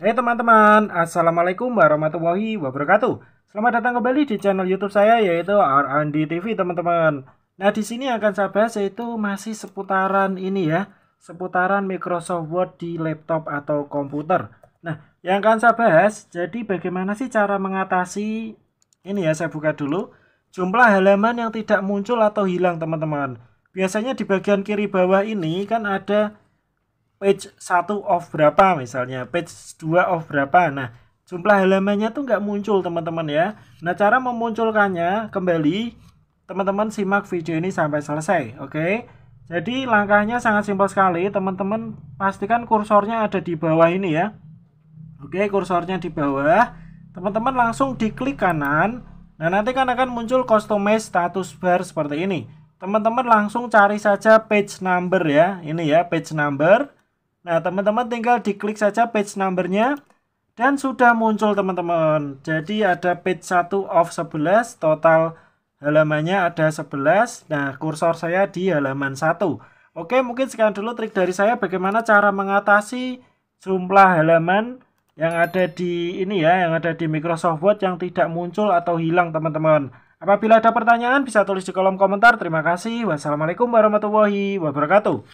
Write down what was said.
Hai hey, teman-teman, Assalamualaikum warahmatullahi wabarakatuh Selamat datang kembali di channel youtube saya yaitu R&D TV teman-teman Nah di sini akan saya bahas yaitu masih seputaran ini ya Seputaran Microsoft Word di laptop atau komputer Nah yang akan saya bahas, jadi bagaimana sih cara mengatasi Ini ya saya buka dulu Jumlah halaman yang tidak muncul atau hilang teman-teman Biasanya di bagian kiri bawah ini kan ada page 1 of berapa misalnya, page 2 of berapa. Nah, jumlah halamannya tuh nggak muncul teman-teman ya. Nah, cara memunculkannya kembali teman-teman simak video ini sampai selesai, oke? Okay? Jadi langkahnya sangat simpel sekali, teman-teman pastikan kursornya ada di bawah ini ya. Oke, okay, kursornya di bawah. Teman-teman langsung diklik kanan. Nah, nanti kan akan muncul customize status bar seperti ini. Teman-teman langsung cari saja page number ya. Ini ya, page number. Nah, teman-teman tinggal diklik saja page numbernya dan sudah muncul teman-teman. Jadi ada page 1 of 11, total halamannya ada 11. Nah, kursor saya di halaman 1. Oke, mungkin sekian dulu trik dari saya bagaimana cara mengatasi jumlah halaman yang ada di ini ya, yang ada di Microsoft Word yang tidak muncul atau hilang teman-teman. Apabila ada pertanyaan bisa tulis di kolom komentar. Terima kasih. Wassalamualaikum warahmatullahi wabarakatuh.